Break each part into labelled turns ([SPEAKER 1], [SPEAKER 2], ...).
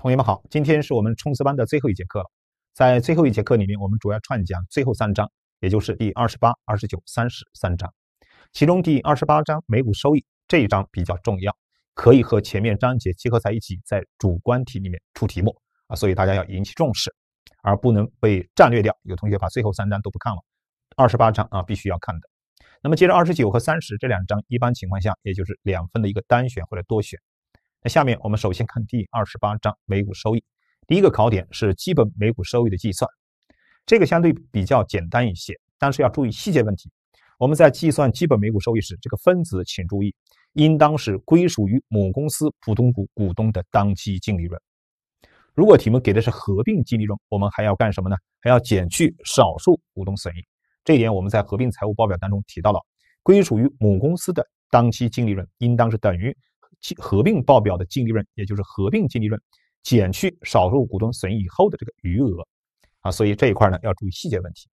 [SPEAKER 1] 同学们好，今天是我们冲刺班的最后一节课了。在最后一节课里面，我们主要串讲最后三章，也就是第二十八、二十九、三十三章。其中第二十八章每股收益这一章比较重要，可以和前面章节结合在一起，在主观题里面出题目啊，所以大家要引起重视，而不能被战略掉。有同学把最后三章都不看了，二十八章啊必须要看的。那么接着二十九和三十这两章，一般情况下也就是两分的一个单选或者多选。那下面我们首先看第二十八章每股收益。第一个考点是基本每股收益的计算，这个相对比较简单一些，但是要注意细节问题。我们在计算基本每股收益时，这个分子请注意，应当是归属于母公司普通股股东的当期净利润。如果题目给的是合并净利润，我们还要干什么呢？还要减去少数股东损益。这一点我们在合并财务报表当中提到了，归属于母公司的当期净利润应当是等于。合并报表的净利润，也就是合并净利润减去少数股东损益以后的这个余额啊，所以这一块呢要注意细节问题。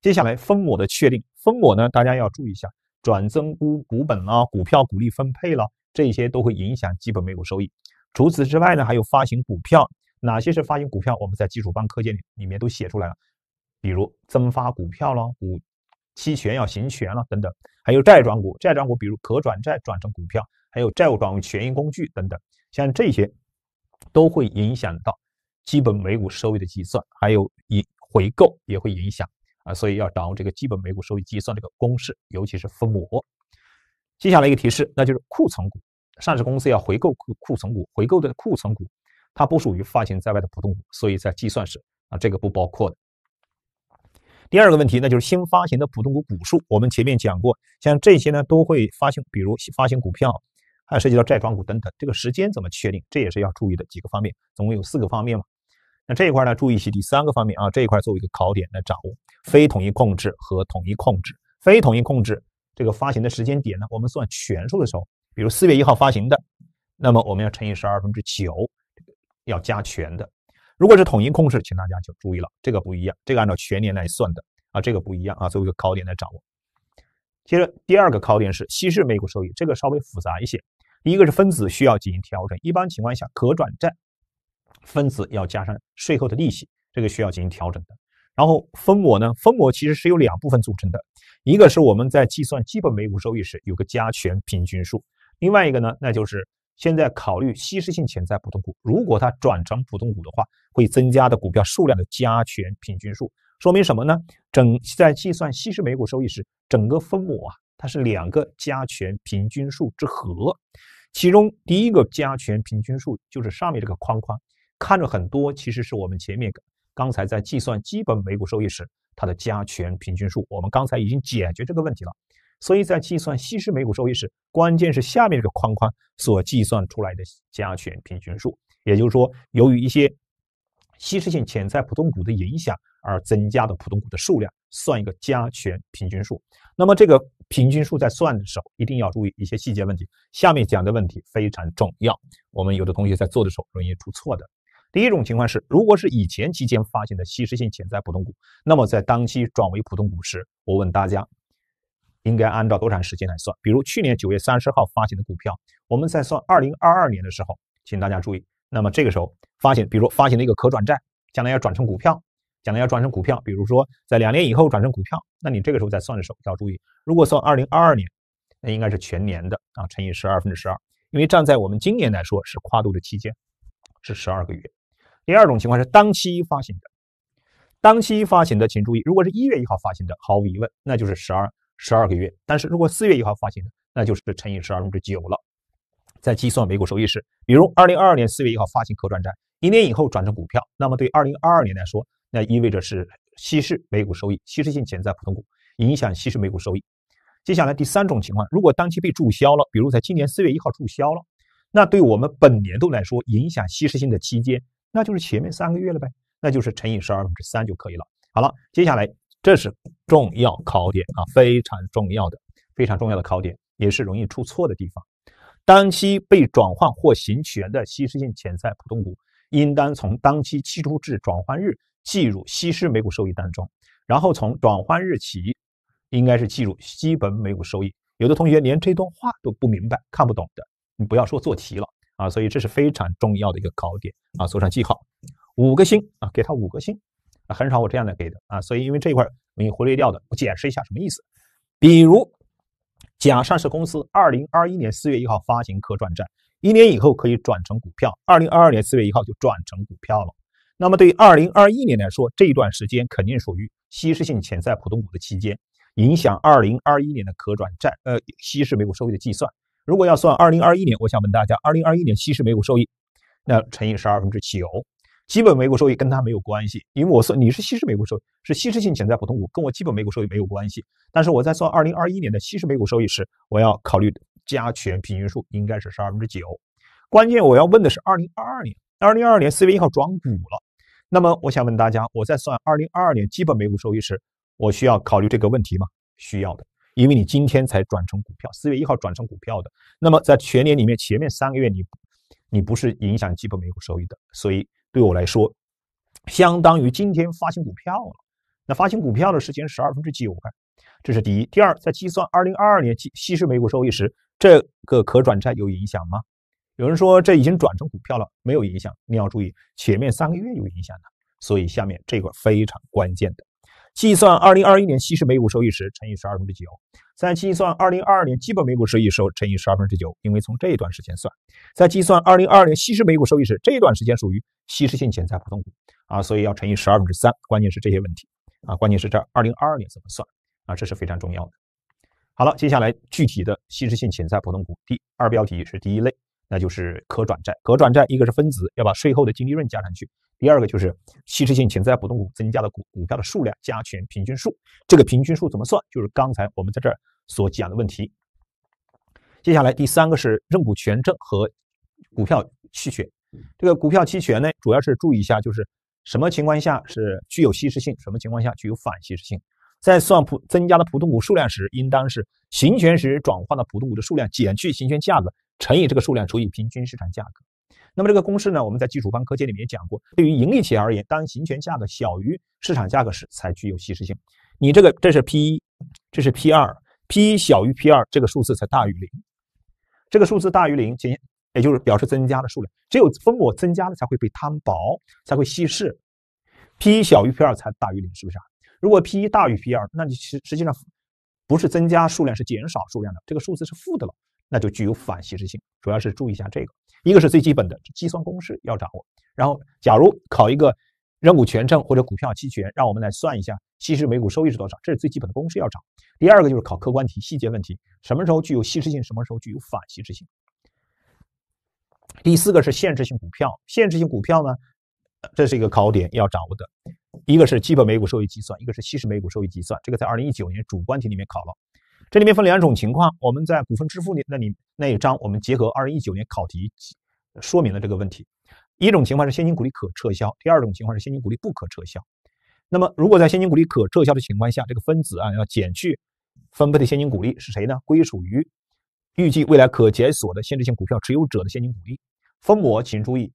[SPEAKER 1] 接下来分母的确定分母呢，大家要注意一下转增股股本啦、股票股利分配啦，这些都会影响基本每股收益。除此之外呢，还有发行股票，哪些是发行股票？我们在基础班课件里里面都写出来了，比如增发股票啦、股期权要行权了等等，还有债转股，债转股比如可转债转成股票。还有债务转为权益工具等等，像这些都会影响到基本每股收益的计算，还有以回购也会影响啊，所以要掌握这个基本每股收益计算这个公式，尤其是分母。接下来一个提示，那就是库存股，上市公司要回购库库存股，回购的库存股它不属于发行在外的普通股，所以在计算时啊这个不包括的。第二个问题，那就是新发行的普通股股数，我们前面讲过，像这些呢都会发行，比如发行股票。还涉及到债转股等等，这个时间怎么确定？这也是要注意的几个方面，总共有四个方面嘛。那这一块呢，注意是第三个方面啊，这一块作为一个考点来掌握。非统一控制和统一控制，非统一控制这个发行的时间点呢，我们算权数的时候，比如四月一号发行的，那么我们要乘以十二分之九，要加权的。如果是统一控制，请大家就注意了，这个不一样，这个按照全年来算的啊，这个不一样啊，作为一个考点来掌握。接着第二个考点是稀释每股收益，这个稍微复杂一些。第一个是分子需要进行调整，一般情况下，可转债分子要加上税后的利息，这个需要进行调整的。然后分母呢？分母其实是由两部分组成的，一个是我们在计算基本每股收益时有个加权平均数，另外一个呢，那就是现在考虑稀释性潜在普通股，如果它转成普通股的话，会增加的股票数量的加权平均数。说明什么呢？整在计算稀释每股收益时，整个分母啊。它是两个加权平均数之和，其中第一个加权平均数就是上面这个框框，看着很多，其实是我们前面刚才在计算基本每股收益时它的加权平均数，我们刚才已经解决这个问题了。所以在计算稀释每股收益时，关键是下面这个框框所计算出来的加权平均数，也就是说，由于一些稀释性潜在普通股的影响而增加的普通股的数量，算一个加权平均数。那么这个。平均数在算的时候一定要注意一些细节问题。下面讲的问题非常重要，我们有的同学在做的时候容易出错的。第一种情况是，如果是以前期间发行的稀释性潜在普通股，那么在当期转为普通股时，我问大家，应该按照多长时间来算？比如去年九月三十号发行的股票，我们在算二零二二年的时候，请大家注意，那么这个时候发行，比如发行了一个可转债，将来要转成股票。讲的要转成股票，比如说在两年以后转成股票，那你这个时候再算的时候要注意，如果算二零二二年，那应该是全年的啊，乘以十二分之十二，因为站在我们今年来说是跨度的期间是十二个月。第二种情况是当期发行的，当期发行的，请注意，如果是一月一号发行的，毫无疑问那就是十二十二个月，但是如果四月一号发行的，那就是乘以十二分之九了，在计算每股收益时，比如二零二二年四月一号发行可转债，一年以后转成股票，那么对二零二二年来说。那意味着是稀释每股收益，稀释性潜在普通股影响稀释每股收益。接下来第三种情况，如果当期被注销了，比如在今年四月一号注销了，那对我们本年度来说，影响稀释性的期间，那就是前面三个月了呗，那就是乘以十二分之三就可以了。好了，接下来这是重要考点啊，非常重要的，非常重要的考点，也是容易出错的地方。当期被转换或行权的稀释性潜在普通股，应当从当期期初至转换日。计入稀释每股收益当中，然后从转换日起，应该是计入基本每股收益。有的同学连这段话都不明白、看不懂的，你不要说做题了啊！所以这是非常重要的一个考点啊，做上记号，五个星啊，给他五个星，啊，很少我这样来给的啊。所以因为这一块容易忽略掉的，我解释一下什么意思。比如，甲上市公司二零二一年四月一号发行可转债，一年以后可以转成股票，二零二二年四月一号就转成股票了。那么对于二零二一年来说，这一段时间肯定属于稀释性潜在普通股的期间，影响二零二一年的可转债呃稀释每股收益的计算。如果要算二零二一年，我想问大家，二零二一年稀释每股收益，那乘以十二分之九，基本每股收益跟它没有关系，因为我算你是稀释每股收益是稀释性潜在普通股，跟我基本每股收益没有关系。但是我在算二零二一年的稀释每股收益时，我要考虑加权平均数应该是十二分之九。关键我要问的是二零二二年，二零二二年四月一号转股了。那么我想问大家，我在算二零二二年基本每股收益时，我需要考虑这个问题吗？需要的，因为你今天才转成股票，四月一号转成股票的，那么在全年里面前面三个月你你不是影响基本每股收益的，所以对我来说相当于今天发行股票了。那发行股票的时间十二分之九啊，这是第一。第二，在计算二零二二年稀稀释每股收益时，这个可转债有影响吗？有人说这已经转成股票了，没有影响。你要注意，前面三个月有影响的，所以下面这个非常关键的，计算二零二一年稀释每股收益时乘以十二分之九，再计算二零二二年基本每股收益时乘以十二分之九，因为从这一段时间算，在计算二零二二年稀释每股收益时，这一段时间属于稀释性潜在普通股啊，所以要乘以十二分之三。关键是这些问题啊，关键是这二零二二年怎么算啊，这是非常重要的。好了，接下来具体的稀释性潜在普通股，第二标题是第一类。那就是可转债。可转债一个是分子，要把税后的净利润加上去；第二个就是稀释性潜在普通股增加的股股票的数量加权平均数。这个平均数怎么算？就是刚才我们在这儿所讲的问题。接下来第三个是认股权证和股票期权。这个股票期权呢，主要是注意一下，就是什么情况下是具有稀释性，什么情况下具有反稀释性。在算普增加的普通股数量时，应当是行权时转换的普通股的数量减去行权价格。乘以这个数量除以平均市场价格，那么这个公式呢？我们在基础方课件里面也讲过。对于盈利企业而言，当行权价格小于市场价格时，才具有稀释性。你这个这是 P 一，这是 P 二，P 一小于 P 二，这个数字才大于零。这个数字大于零，即也就是表示增加的数量，只有分母增加了才会被摊薄，才会稀释。P 一小于 P 二才大于零，是不是？啊？如果 P 一大于 P 二，那你实实际上不是增加数量，是减少数量的，这个数字是负的了。那就具有反稀释性，主要是注意一下这个，一个是最基本的计算公式要掌握。然后，假如考一个认股权证或者股票期权，让我们来算一下稀释每股收益是多少，这是最基本的公式要掌握。第二个就是考客观题细节问题，什么时候具有稀释性，什么时候具有反稀释性。第四个是限制性股票，限制性股票呢，这是一个考点要掌握的，一个是基本每股收益计算，一个是稀释每股收益计算，这个在二零一九年主观题里面考了。这里面分两种情况，我们在股份支付里那里那一章，我们结合二零一九年考题说明了这个问题。一种情况是现金股利可撤销，第二种情况是现金股利不可撤销。那么，如果在现金股利可撤销的情况下，这个分子啊要减去分配的现金股利是谁呢？归属于预计未来可解锁的限制性股票持有者的现金股利。分母，请注意，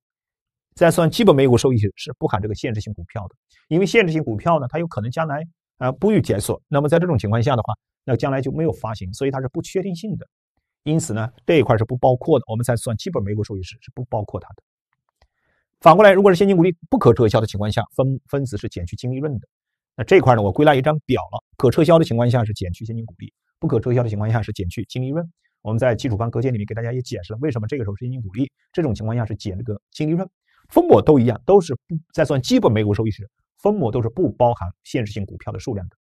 [SPEAKER 1] 在算基本每股收益时是不含这个限制性股票的，因为限制性股票呢，它有可能将来。啊，不予解锁。那么在这种情况下的话，那将来就没有发行，所以它是不确定性的。因此呢，这一块是不包括的。我们在算基本每股收益时是不包括它的。反过来，如果是现金股利不可撤销的情况下，分分子是减去净利润的。那这块呢，我归纳一张表了。可撤销的情况下是减去现金股利，不可撤销的情况下是减去净利润。我们在基础方格间里面给大家也解释了为什么这个时候是现金股利，这种情况下是减这个净利润，分母都一样，都是不在算基本每股收益时。分母都是不包含限制性股票的数量的。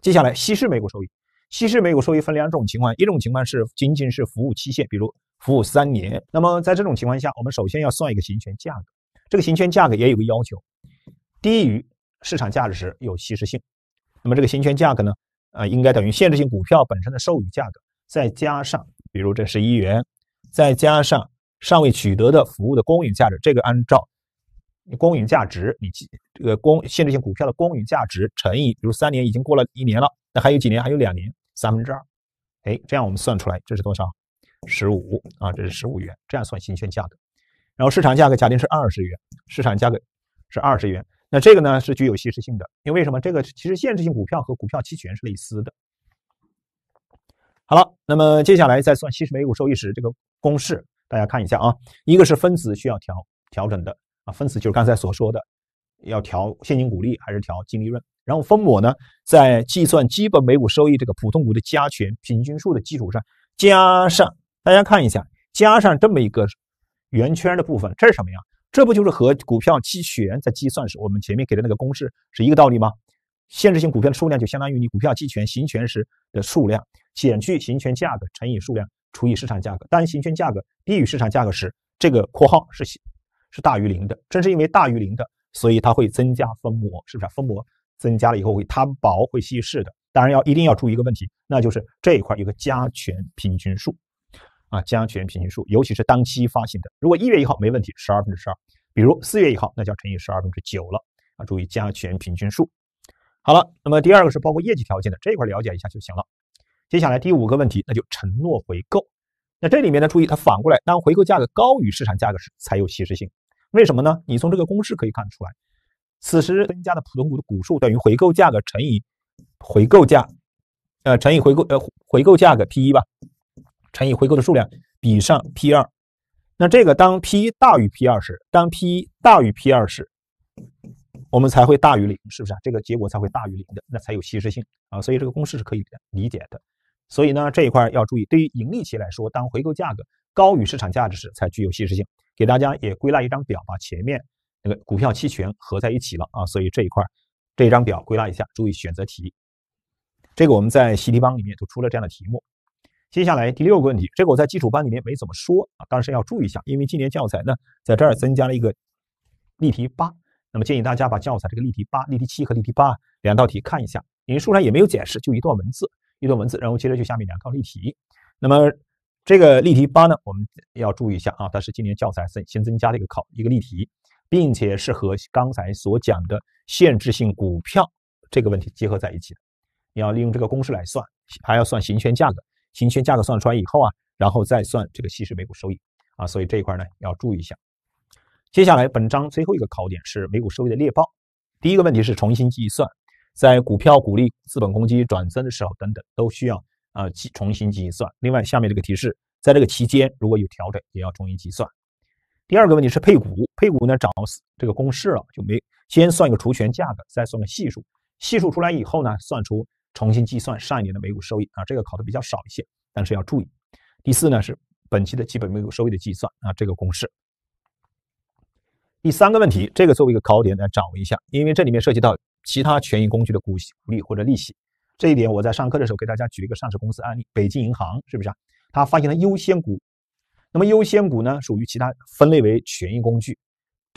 [SPEAKER 1] 接下来，稀释每股收益，稀释每股收益分两种情况，一种情况是仅仅是服务期限，比如服务三年，那么在这种情况下，我们首先要算一个行权价格，这个行权价格也有个要求，低于市场价值时有稀释性。那么这个行权价格呢，呃，应该等于限制性股票本身的授予价格，再加上，比如这十一元，再加上尚未取得的服务的公允价值，这个按照。公允价值，你这个公限制性股票的公允价值乘以，比如三年已经过了一年了，那还有几年？还有两年，三分之二。哎，这样我们算出来这是多少？十五啊，这是十五元。这样算行权价格，然后市场价格假定是二十元，市场价格是二十元。那这个呢是具有稀释性的，因为什么？这个其实限制性股票和股票期权是类似的。好了，那么接下来再算稀释每股收益时，这个公式大家看一下啊，一个是分子需要调调整的。啊，分子就是刚才所说的，要调现金股利还是调净利润？然后分母呢，在计算基本每股收益这个普通股的加权平均数的基础上，加上，大家看一下，加上这么一个圆圈的部分，这是什么呀？这不就是和股票期权在计算时我们前面给的那个公式是一个道理吗？限制性股票的数量就相当于你股票期权行权时的数量减去行权价格乘以数量除以市场价格，当行权价格低于市场价格时，这个括号是。是大于零的，正是因为大于零的，所以它会增加分膜，是不是？分膜增加了以后会摊薄，会稀释的。当然要一定要注意一个问题，那就是这一块有个加权平均数，啊，加权平均数，尤其是当期发行的，如果一月一号没问题，十二分之十二，比如四月一号，那就要乘以十二分之九了，啊，注意加权平均数。好了，那么第二个是包括业绩条件的这一块，了解一下就行了。接下来第五个问题，那就承诺回购。那这里面呢？注意，它反过来，当回购价格高于市场价格时才有稀释性。为什么呢？你从这个公式可以看得出来，此时增加的普通股的股数等于回购价格乘以回购价，呃，乘以回购呃回购价格 P 一吧，乘以回购的数量比上 P 二。那这个当 P 一大于 P 二时，当 P 一大于 P 二时，我们才会大于零，是不是啊？这个结果才会大于零的，那才有稀释性啊。所以这个公式是可以理解的。所以呢，这一块要注意。对于盈利企业来说，当回购价格高于市场价值时，才具有稀释性。给大家也归纳一张表把前面那个股票期权合在一起了啊。所以这一块，这张表归纳一下，注意选择题。这个我们在习题帮里面就出了这样的题目。接下来第六个问题，这个我在基础班里面没怎么说啊，但是要注意一下，因为今年教材呢，在这儿增加了一个例题八。那么建议大家把教材这个例题八、例题七和例题八两道题看一下，因为书上也没有解释，就一段文字。一段文字，然后接着就下面两套例题。那么这个例题八呢，我们要注意一下啊，它是今年教材增新增加的一个考一个例题，并且是和刚才所讲的限制性股票这个问题结合在一起的。你要利用这个公式来算，还要算行权价格，行权价格算出来以后啊，然后再算这个稀释每股收益啊，所以这一块呢要注意一下。接下来本章最后一个考点是每股收益的列报。第一个问题是重新计算。在股票股利、资本公积转增的时候，等等，都需要啊计重新计算。另外，下面这个提示，在这个期间如果有调整，也要重新计算。第二个问题是配股，配股呢掌握这个公式了就没。先算一个除权价格，再算个系数，系数出来以后呢，算出重新计算上一年的每股收益啊。这个考的比较少一些，但是要注意。第四呢是本期的基本每股收益的计算啊，这个公式。第三个问题，这个作为一个考点来掌握一下，因为这里面涉及到。其他权益工具的股息、股利或者利息，这一点我在上课的时候给大家举了一个上市公司案例，北京银行是不是啊？它发行了优先股，那么优先股呢属于其他分类为权益工具，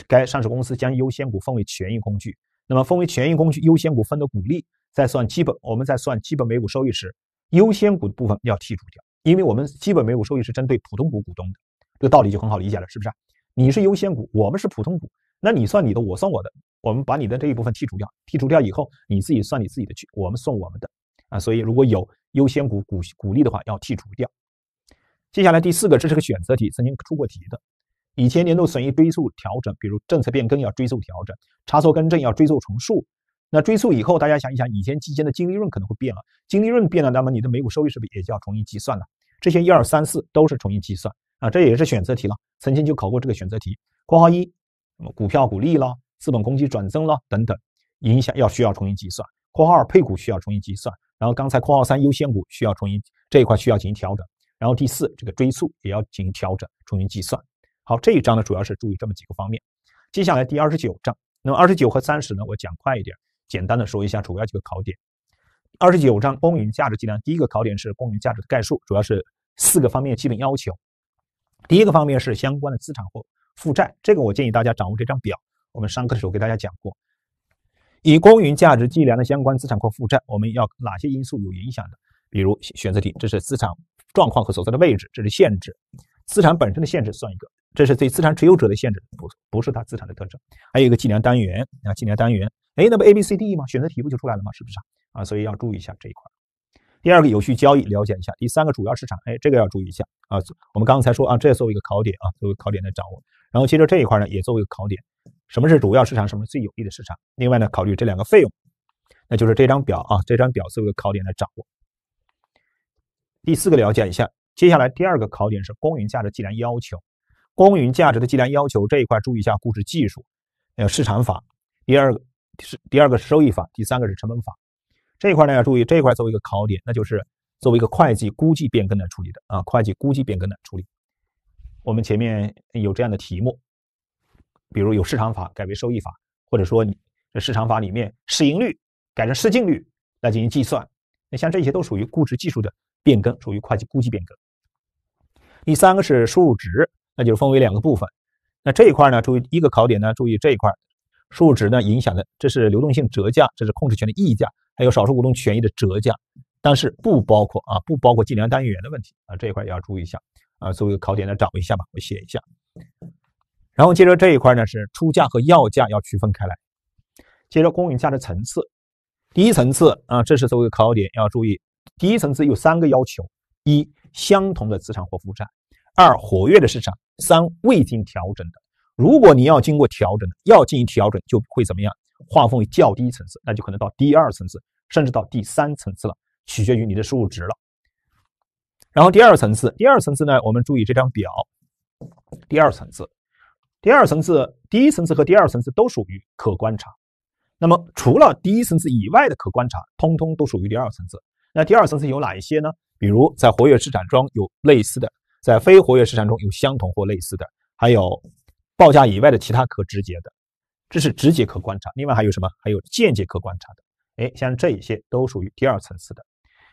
[SPEAKER 1] 该上市公司将优先股分为权益工具，那么分为权益工具优先股分的股利，在算基本我们在算基本每股收益时，优先股的部分要剔除掉，因为我们基本每股收益是针对普通股股东的，这个道理就很好理解了，是不是？你是优先股，我们是普通股，那你算你的，我算我的。我们把你的这一部分剔除掉，剔除掉以后，你自己算你自己的去，我们算我们的啊。所以如果有优先股股股利的话，要剔除掉。接下来第四个，这是个选择题，曾经出过题的。以前年度损益追溯调整，比如政策变更要追溯调整，差错更正要追溯重述。那追溯以后，大家想一想，以前期间的净利润可能会变了，净利润变了，那么你的每股收益是不是也就要重新计算了？这些一二三四都是重新计算啊，这也是选择题了，曾经就考过这个选择题。括号一，什么股票股利了。资本公积转增了等等，影响要需要重新计算。括号二配股需要重新计算，然后刚才括号三优先股需要重新这一块需要进行调整。然后第四这个追溯也要进行调整，重新计算。好，这一章呢主要是注意这么几个方面。接下来第二十九章，那么二十九和三十呢，我讲快一点，简单的说一下主要几个考点。二十九章公允价值计量，第一个考点是公允价值的概述，主要是四个方面基本要求。第一个方面是相关的资产或负债，这个我建议大家掌握这张表。我们上课的时候给大家讲过，以公允价值计量的相关资产或负债，我们要哪些因素有影响的？比如选择题，这是资产状况和所在的位置，这是限制资产本身的限制算一个，这是对资产持有者的限制，不不是它资产的特征。还有一个计量单元啊，计量单元，哎，那不 A、B、C、D 吗？选择题不就出来了吗？是不是啊？所以要注意一下这一块。第二个有序交易，了解一下。第三个主要市场，哎，这个要注意一下啊。我们刚才说啊，这作为一个考点啊，作为考点来掌握。然后接着这一块呢，也作为一个考点。什么是主要市场？什么是最有利的市场？另外呢，考虑这两个费用，那就是这张表啊，这张表作为考点来掌握。第四个，了解一下。接下来第二个考点是公允价值计量要求。公允价值的计量要求这一块，注意一下估值技术，有市场法，第二个是第二个是收益法，第三个是成本法。这一块呢，要注意这一块作为一个考点，那就是作为一个会计估计变更来处理的啊，会计估计变更来处理。我们前面有这样的题目。比如有市场法改为收益法，或者说这市场法里面市盈率改成市净率来进行计算，那像这些都属于估值技术的变更，属于会计估计变更。第三个是输入值，那就是分为两个部分。那这一块呢，注意一个考点呢，注意这一块输入值呢影响的，这是流动性折价，这是控制权的溢价，还有少数股东权益的折价，但是不包括啊，不包括计量单元的问题啊，这一块也要注意一下啊，作为考点来掌握一下吧，我写一下。然后接着这一块呢，是出价和要价要区分开来。接着公允价的层次，第一层次啊，这是作为考点要注意。第一层次有三个要求：一、相同的资产或负债；二、活跃的市场；三、未经调整的。如果你要经过调整，要进行调整，就会怎么样？划分为较低层次，那就可能到第二层次，甚至到第三层次了，取决于你的数值了。然后第二层次，第二层次呢，我们注意这张表，第二层次。第二层次、第一层次和第二层次都属于可观察。那么，除了第一层次以外的可观察，通通都属于第二层次。那第二层次有哪一些呢？比如在活跃市场中有类似的，在非活跃市场中有相同或类似的，还有报价以外的其他可直接的，这是直接可观察。另外还有什么？还有间接可观察的。哎，像这一些都属于第二层次的。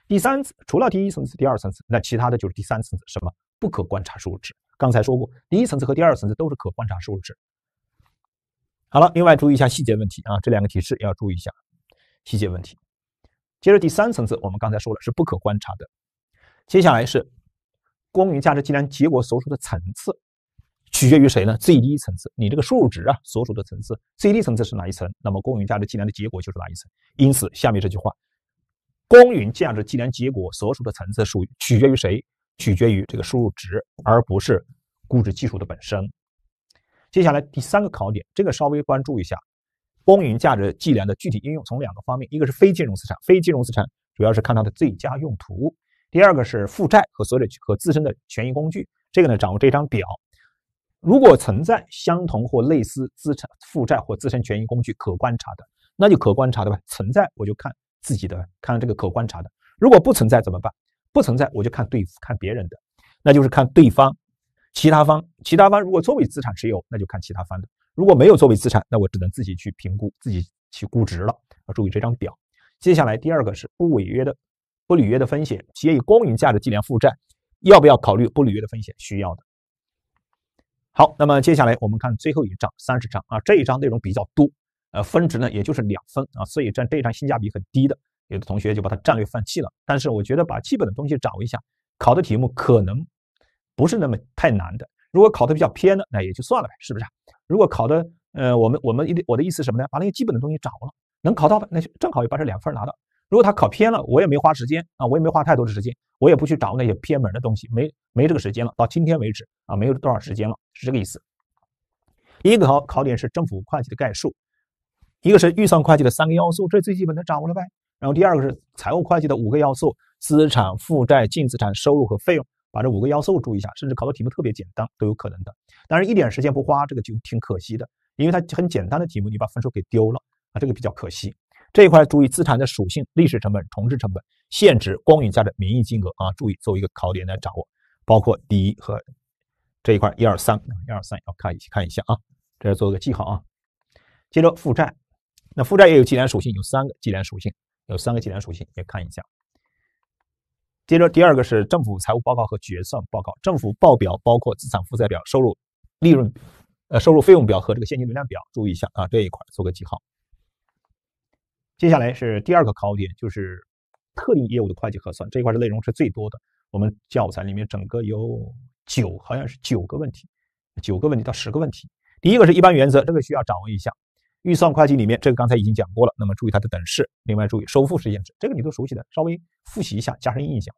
[SPEAKER 1] 第三，除了第一层次、第二层次，那其他的就是第三层次，什么不可观察数值。刚才说过，第一层次和第二层次都是可观察输入值。好了，另外注意一下细节问题啊，这两个提示要注意一下细节问题。接着第三层次，我们刚才说了是不可观察的。接下来是公允价值计量结果所属的层次取决于谁呢？最低层次，你这个数值啊所属的层次，最低层次是哪一层？那么公允价值计量的结果就是哪一层？因此下面这句话，公允价值计量结果所属的层次属取决于谁？取决于这个输入值，而不是估值技术的本身。接下来第三个考点，这个稍微关注一下，公允价值计量的具体应用，从两个方面：一个是非金融资产，非金融资产主要是看它的最佳用途；第二个是负债和所有和自身的权益工具。这个呢，掌握这张表。如果存在相同或类似资产、负债或自身权益工具可观察的，那就可观察，对吧？存在我就看自己的，看这个可观察的。如果不存在怎么办？不存在，我就看对看别人的，那就是看对方，其他方，其他方如果作为资产持有，那就看其他方的；如果没有作为资产，那我只能自己去评估，自己去估值了。要注意这张表。接下来第二个是不违约的、不履约的风险，企业以公允价值计量负债，要不要考虑不履约的风险？需要的。好，那么接下来我们看最后一章，三十章啊，这一章内容比较多，呃，分值呢也就是两分啊，所以这这一章性价比很低的。有的同学就把它战略放弃了，但是我觉得把基本的东西掌握一下，考的题目可能不是那么太难的。如果考的比较偏的，那也就算了呗，是不是如果考的，呃，我们我们一定我的意思什么呢？把那些基本的东西掌握了，能考到的那就正好把这两分拿到。如果他考偏了，我也没花时间啊，我也没花太多的时间，我也不去掌握那些偏门的东西，没没这个时间了。到今天为止啊，没有多少时间了，是这个意思。第一个考考点是政府会计的概述，一个是预算会计的三个要素，这最基本的掌握了呗。然后第二个是财务会计的五个要素：资产负债、净资产、收入和费用。把这五个要素注意一下，甚至考的题目特别简单都有可能的。但是一点时间不花，这个就挺可惜的，因为它很简单的题目，你把分数给丢了啊，这个比较可惜。这一块注意资产的属性、历史成本、重置成本、现值、公允价值、名义金额啊，注意作为一个考点来掌握。包括第一和这一块一二三一二三要看一看一下啊，这做个记号啊。接着负债，那负债也有计量属性，有三个计量属性。有三个计量属性，也看一下。接着第二个是政府财务报告和决算报告，政府报表包括资产负债表、收入利润、呃收入费用表和这个现金流量表，注意一下啊这一块做个记号。接下来是第二个考点，就是特定业务的会计核算，这一块的内容是最多的。我们教材里面整个有九好像是九个问题，九个问题到十个问题。第一个是一般原则，这个需要掌握一下。预算会计里面，这个刚才已经讲过了。那么注意它的等式，另外注意收付实现制，这个你都熟悉的，稍微复习一下，加深印象。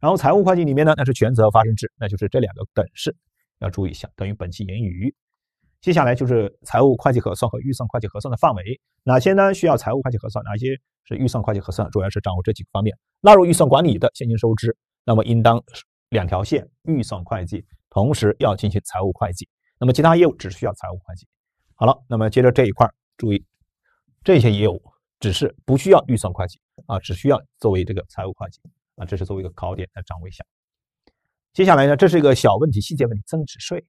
[SPEAKER 1] 然后财务会计里面呢，那是权责发生制，那就是这两个等式要注意一下，等于本期盈余。接下来就是财务会计核算和预算会计核算的范围，哪些呢？需要财务会计核算，哪些是预算会计核算？主要是掌握这几个方面：纳入预算管理的现金收支，那么应当两条线，预算会计同时要进行财务会计。那么其他业务只需要财务会计。好了，那么接着这一块注意这些业务只是不需要预算会计啊，只需要作为这个财务会计啊，这是作为一个考点来掌握一下。接下来呢，这是一个小问题，细节问题，增值税。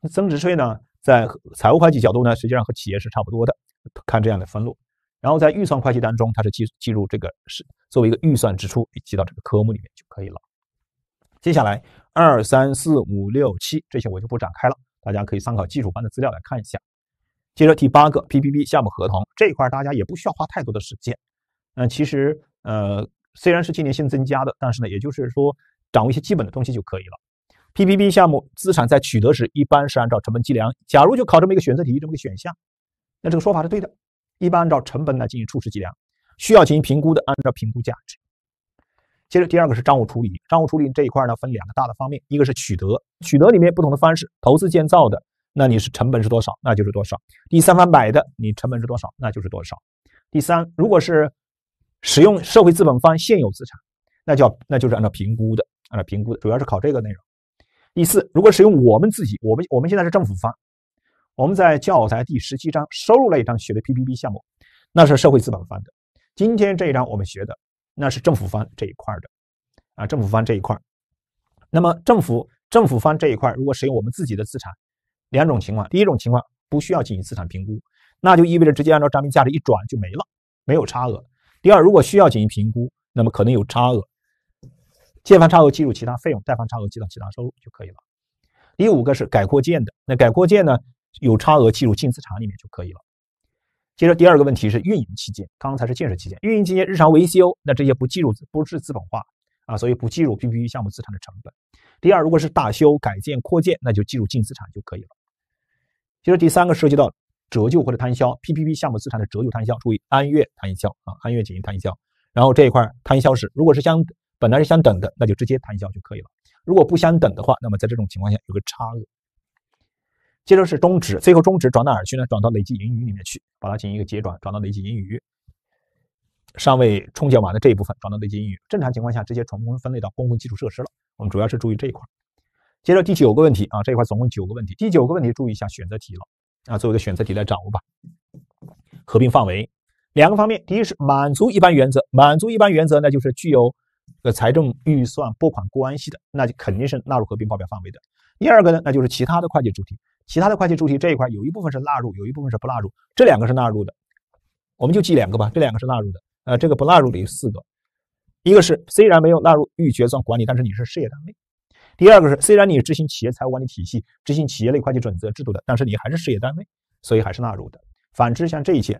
[SPEAKER 1] 那增值税呢，在财务会计角度呢，实际上和企业是差不多的，看这样的分录。然后在预算会计当中，它是记计入这个是作为一个预算支出，记到这个科目里面就可以了。接下来二三四五六七这些我就不展开了，大家可以参考基础班的资料来看一下。接着第八个 PPP 项目合同这一块，大家也不需要花太多的时间。嗯，其实呃，虽然是今年新增加的，但是呢，也就是说掌握一些基本的东西就可以了。PPP 项目资产在取得时一般是按照成本计量。假如就考这么一个选择题，这么个选项，那这个说法是对的，一般按照成本来进行初始计量，需要进行评估的，按照评估价值。接着第二个是账务处理，账务处理这一块呢分两个大的方面，一个是取得，取得里面不同的方式，投资建造的。那你是成本是多少，那就是多少。第三方买的你成本是多少，那就是多少。第三，如果是使用社会资本方现有资产，那叫那就是按照评估的，按照评估的，主要是考这个内容。第四，如果使用我们自己，我们我们现在是政府方，我们在教材第十七章收入那一章学的 PPP 项目，那是社会资本方的。今天这一章我们学的，那是政府方这一块的啊，政府方这一块。那么政府政府方这一块，如果使用我们自己的资产。两种情况，第一种情况不需要进行资产评估，那就意味着直接按照账面价值一转就没了，没有差额。第二，如果需要进行评估，那么可能有差额，借方差额计入其他费用，贷方差额记到其他收入就可以了。第五个是改扩建的，那改扩建呢有差额计入净资产里面就可以了。接着第二个问题是运营期间，刚才是建设期间，运营期间日常维修，那这些不计入，不是资本化啊，所以不计入 PPP 项目资产的成本。第二，如果是大修、改建、扩建，那就计入净资产就可以了。接着第三个涉及到折旧或者摊销，PPP 项目资产的折旧摊销，注意按月摊销啊，按月进行摊销。然后这一块摊销是如果是相本来是相等的，那就直接摊销就可以了。如果不相等的话，那么在这种情况下有个差额。接着是终止，最后终止转到哪儿去呢？转到累计盈余里面去，把它进行一个结转，转到累计盈余。尚未冲减完的这一部分转到累计盈余。正常情况下，这些转公分类到公共基础设施了。我们主要是注意这一块。接着第九个问题啊，这一块总共九个问题。第九个问题，注意一下选择题了啊，作为一个选择题来掌握吧。合并范围两个方面，第一是满足一般原则，满足一般原则呢，就是具有呃财政预算拨款关系的，那就肯定是纳入合并报表范围的。第二个呢，那就是其他的会计主体，其他的会计主体这一块有一部分是纳入，有一部分是不纳入。这两个是纳入的，我们就记两个吧，这两个是纳入的。呃，这个不纳入的有四个，一个是虽然没有纳入预决算管理，但是你是事业单位；第二个是虽然你执行企业财务管理体系、执行企业类会计准则制度的，但是你还是事业单位，所以还是纳入的。反之，像这一些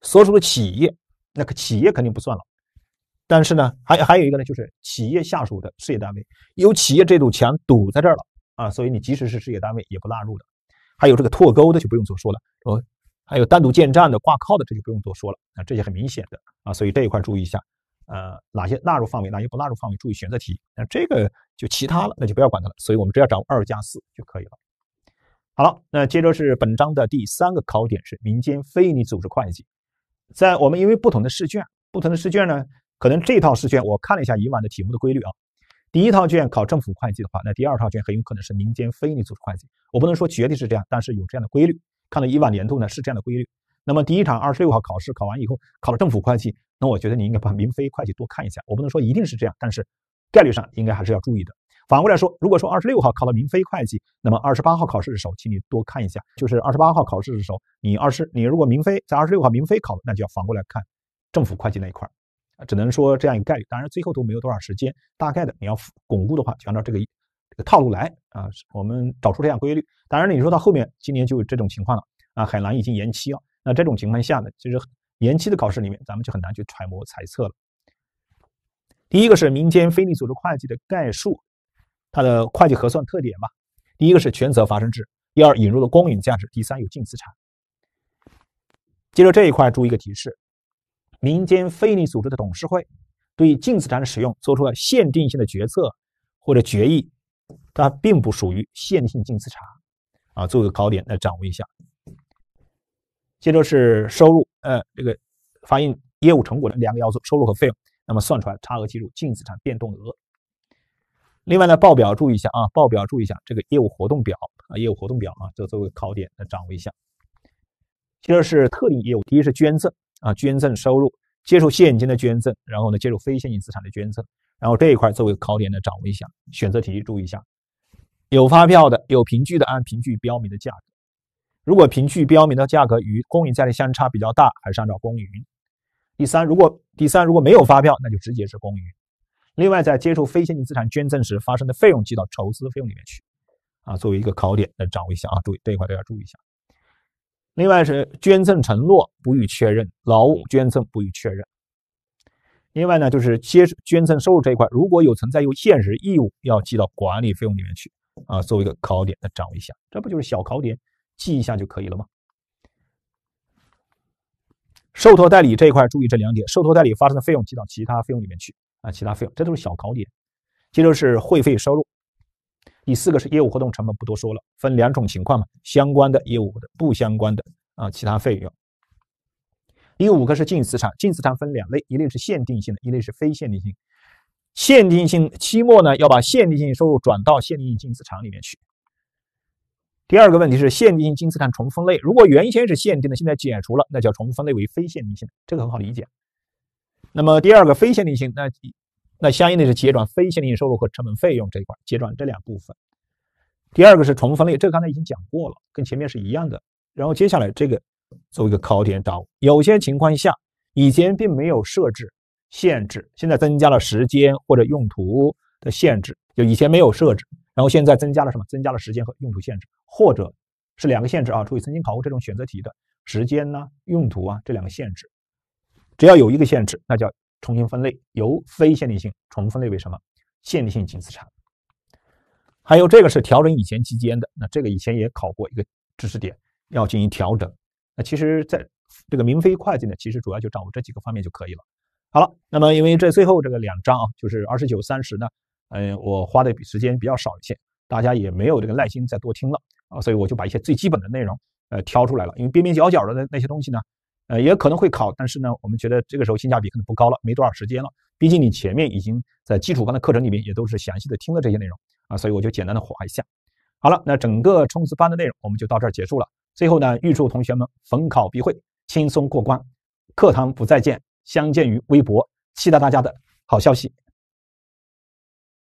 [SPEAKER 1] 所属的企业，那个企业肯定不算了。但是呢，还还有一个呢，就是企业下属的事业单位，有企业这堵墙堵在这儿了啊，所以你即使是事业单位也不纳入的。还有这个脱钩的就不用多说了，呃，还有单独建站的、挂靠的，这就不用多说了，啊，这些很明显的啊，所以这一块注意一下，呃，哪些纳入范围，哪些不纳入范围，注意选择题。那这个就其他了，那就不要管它了。所以我们只要掌握二加四就可以了。好了，那接着是本章的第三个考点，是民间非你组织会计。在我们因为不同的试卷，不同的试卷呢，可能这套试卷我看了一下以往的题目的规律啊，第一套卷考政府会计的话，那第二套卷很有可能是民间非你组织会计。我不能说绝对是这样，但是有这样的规律。看了一万年度呢是这样的规律，那么第一场二十六号考试考完以后考了政府会计，那我觉得你应该把明飞会计多看一下。我不能说一定是这样，但是概率上应该还是要注意的。反过来说，如果说二十六号考了明飞会计，那么二十八号考试的时候，请你多看一下。就是二十八号考试的时候，你二十你如果明飞在二十六号明飞考，那就要反过来看政府会计那一块。只能说这样一个概率，当然最后都没有多少时间，大概的你要巩固的话，就按照这个。个套路来啊，我们找出这样规律。当然了，你说到后面今年就有这种情况了啊，海南已经延期了。那这种情况下呢，其实延期的考试里面，咱们就很难去揣摩猜测了。第一个是民间非你组织会计的概述，它的会计核算特点吧。第一个是权责发生制，第二引入了公允价值，第三有净资产。接着这一块注意一个提示：民间非你组织的董事会对净资产的使用做出了限定性的决策或者决议。它并不属于线性净资产啊，做个考点来掌握一下。接着是收入，呃，这个反映业务成果的两个要素，收入和费用，那么算出来差额计入净资产变动额。另外呢，报表注意一下啊，报表注意一下这个业务活动表啊，业务活动表啊，这作为考点来掌握一下。接着是特定业务，第一是捐赠啊，捐赠收入，接受现金的捐赠，然后呢，接受非现金资产的捐赠。然后这一块作为考点来掌握一下，选择题注意一下，有发票的、有凭据的，按凭据标明的价格；如果凭据标明的价格与公允价值相差比较大，还是按照公允。第三，如果第三如果没有发票，那就直接是公允。另外，在接受非现金资产捐赠时发生的费用记到筹资费用里面去，啊，作为一个考点来掌握一下啊，注意这一块都要注意一下。另外是捐赠承诺不予确认，劳务捐赠不予确认。另外呢，就是接捐赠收入这一块，如果有存在有现实义务，要记到管理费用里面去啊，作为一个考点来掌握一下。这不就是小考点，记一下就可以了吗？受托代理这一块注意这两点：受托代理发生的费用记到其他费用里面去啊，其他费用这都是小考点。接着是会费收入，第四个是业务活动成本，不多说了，分两种情况嘛：相关的业务活动，不相关的啊，其他费用。第五个是净资产，净资产分两类，一类是限定性的，一类是非限定性。限定性期末呢，要把限定性收入转到限定性净资产里面去。第二个问题是限定性净资产重分类，如果原先是限定的，现在解除了，那叫重分类为非限定性这个很好理解。那么第二个非限定性，那那相应的是结转非限定性收入和成本费用这一块，结转这两部分。第二个是重分类，这个刚才已经讲过了，跟前面是一样的。然后接下来这个。作为一个考点掌握，有些情况下以前并没有设置限制，现在增加了时间或者用途的限制，就以前没有设置，然后现在增加了什么？增加了时间和用途限制，或者是两个限制啊？注意曾经考过这种选择题的时间呢、用途啊这两个限制，只要有一个限制，那叫重新分类，由非限定性重分类为什么？限定性仅资产。还有这个是调整以前期间的，那这个以前也考过一个知识点，要进行调整。那其实，在这个明飞会计呢，其实主要就掌握这几个方面就可以了。好了，那么因为这最后这个两章啊，就是二十九、三十呢，嗯，我花的时间比较少一些，大家也没有这个耐心再多听了啊，所以我就把一些最基本的内容，呃，挑出来了。因为边边角角的那那些东西呢，呃，也可能会考，但是呢，我们觉得这个时候性价比可能不高了，没多少时间了。毕竟你前面已经在基础班的课程里面也都是详细的听了这些内容啊，所以我就简单的划一下。好了，那整个冲刺班的内容我们就到这儿结束了。最后呢，预祝同学们逢考必会，轻松过关。课堂不再见，相见于微博，期待大家的好消息。